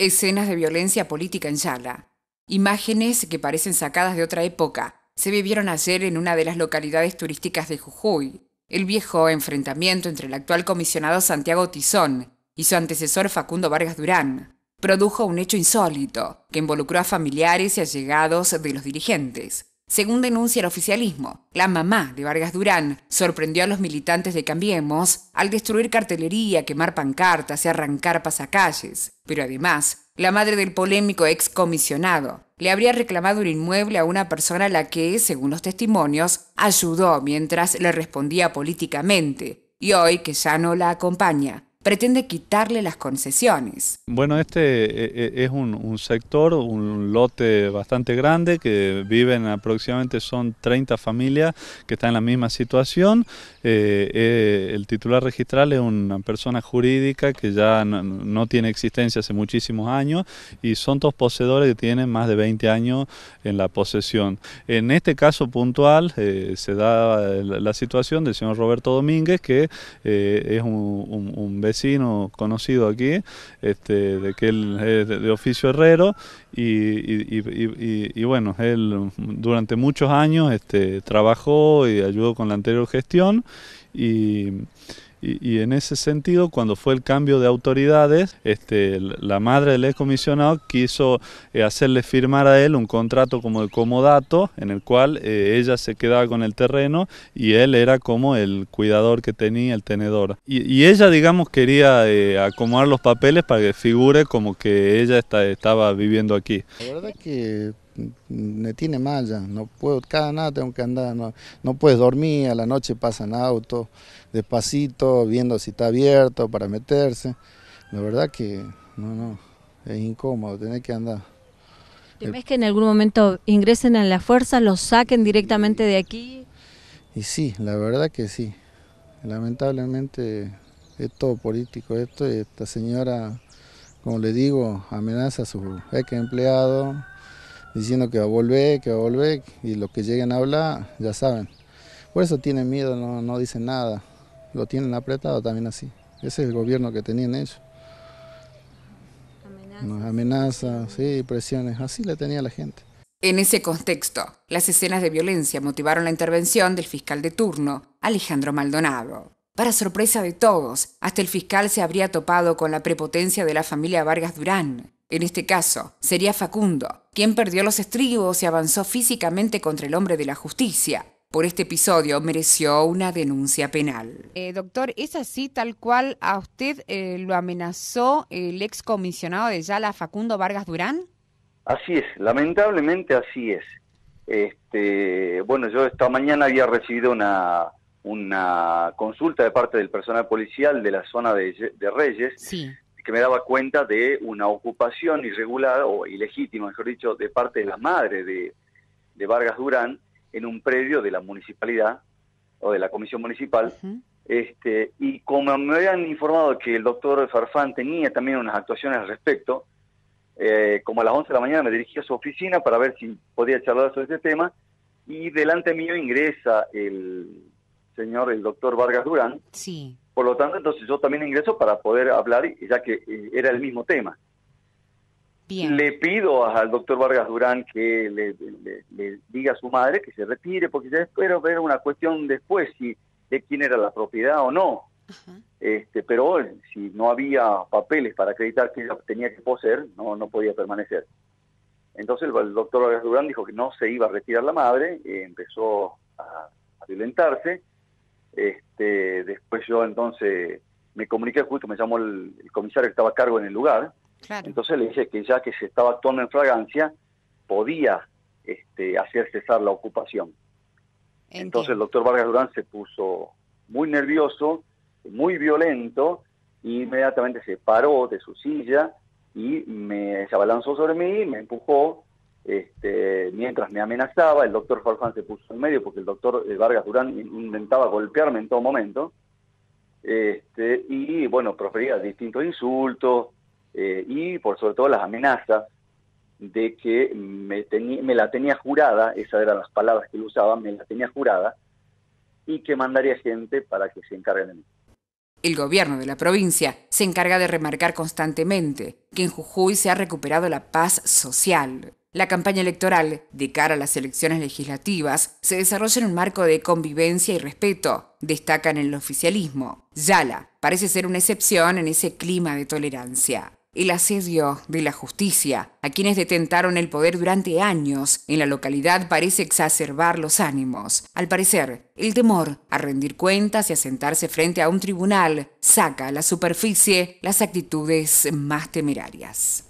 Escenas de violencia política en Yala. Imágenes que parecen sacadas de otra época se vivieron ayer en una de las localidades turísticas de Jujuy. El viejo enfrentamiento entre el actual comisionado Santiago Tizón y su antecesor Facundo Vargas Durán produjo un hecho insólito que involucró a familiares y allegados de los dirigentes. Según denuncia el oficialismo, la mamá de Vargas Durán sorprendió a los militantes de Cambiemos al destruir cartelería, quemar pancartas y arrancar pasacalles. Pero además, la madre del polémico excomisionado le habría reclamado un inmueble a una persona a la que, según los testimonios, ayudó mientras le respondía políticamente. Y hoy, que ya no la acompaña, pretende quitarle las concesiones. Bueno, este eh, eh, es un, sector, un lote bastante grande que viven aproximadamente, son 30 familias que están en la misma situación. Eh, el titular registral es una persona jurídica que ya no, tiene existencia hace muchísimos años y son dos poseedores que tienen más de 20 años en la posesión. En este caso puntual se da la, situación del señor Roberto Domínguez que es un, un, un conocido aquí, este, de que él es de, oficio herrero y, y, y, y, bueno, él durante muchos años este, trabajó y ayudó con la anterior gestión y y, en ese sentido, cuando fue el cambio de autoridades, este, la madre del excomisionado quiso eh, hacerle firmar a él un contrato como de comodato, en el cual eh, ella se quedaba con el terreno y él era como el cuidador que tenía, el tenedor. Y, ella, digamos, quería eh, acomodar los papeles para que figure como que ella está, estaba viviendo aquí. La verdad que me tiene mal ya, no puedo, cada nada tengo que andar, no, puedes dormir, a la noche pasan autos despacito, viendo si está abierto para meterse, la verdad que no, no, es incómodo, tener que andar. ¿Temés que en algún momento ingresen a la fuerza, los saquen directamente de aquí? Y sí, la verdad que sí, lamentablemente es todo político esto, esta señora como le digo, amenaza a su ex empleado, diciendo que va a volver, que va a volver, y lo que lleguen a hablar, ya saben. Por eso tienen miedo, no, dicen nada. Lo tienen apretado también así. Ese es el gobierno que tenían ellos. Amenazas. sí, presiones. Así le tenía la gente. En ese contexto, las escenas de violencia motivaron la intervención del fiscal de turno, Alejandro Maldonado. Para sorpresa de todos, hasta el fiscal se habría topado con la prepotencia de la familia Vargas Durán. En este caso, sería Facundo, quien perdió los estribos y avanzó físicamente contra el hombre de la justicia. Por este episodio mereció una denuncia penal. Eh, doctor, ¿es así tal cual a usted eh, lo amenazó el excomisionado de Yala, Facundo Vargas Durán? Así es, lamentablemente así es. Este, bueno, yo esta mañana había recibido una, consulta de parte del personal policial de la zona de, de Reyes, sí que me daba cuenta de una ocupación irregular o ilegítima, mejor dicho, de parte de la madre de, Vargas Durán en un predio de la municipalidad o de la comisión municipal. este, y como me habían informado que el doctor Farfán tenía también unas actuaciones al respecto, eh, como a las 11 de la mañana me dirigí a su oficina para ver si podía charlar sobre este tema y delante mío ingresa el señor, el doctor Vargas Durán. Sí por lo tanto, entonces yo también ingreso para poder hablar, ya que eh, era el mismo tema. Le pido al doctor Vargas Durán que le, diga a su madre que se retire, porque ya espero ver una cuestión después si de quién era la propiedad o no. Este, pero si no había papeles para acreditar que ella tenía que poseer, no, no podía permanecer. Entonces el, doctor Vargas Durán dijo que no se iba a retirar la madre, empezó a, a violentarse, este, después yo entonces me comuniqué justo, me llamó el, comisario que estaba a cargo en el lugar. Entonces le dije que ya que se estaba actuando en fragancia, podía este, hacer cesar la ocupación. Entonces el doctor Vargas Durán se puso muy nervioso, muy violento, e inmediatamente se paró de su silla y me se abalanzó sobre mí, me empujó este, mientras me amenazaba, el doctor Farfán se puso en medio porque el doctor eh, Vargas Durán intentaba golpearme en todo momento. Este, y bueno, profería distintos insultos eh, y por sobre todo las amenazas de que me, la tenía jurada, esas eran las palabras que él usaba, me la tenía jurada y que mandaría gente para que se encargue de mí. El gobierno de la provincia se encarga de remarcar constantemente que en Jujuy se ha recuperado la paz social. La campaña electoral, de cara a las elecciones legislativas, se desarrolla en un marco de convivencia y respeto, destacan en el oficialismo. Yala parece ser una excepción en ese clima de tolerancia. El asedio de la justicia, a quienes detentaron el poder durante años en la localidad, parece exacerbar los ánimos. Al parecer, el temor a rendir cuentas y a sentarse frente a un tribunal saca a la superficie las actitudes más temerarias.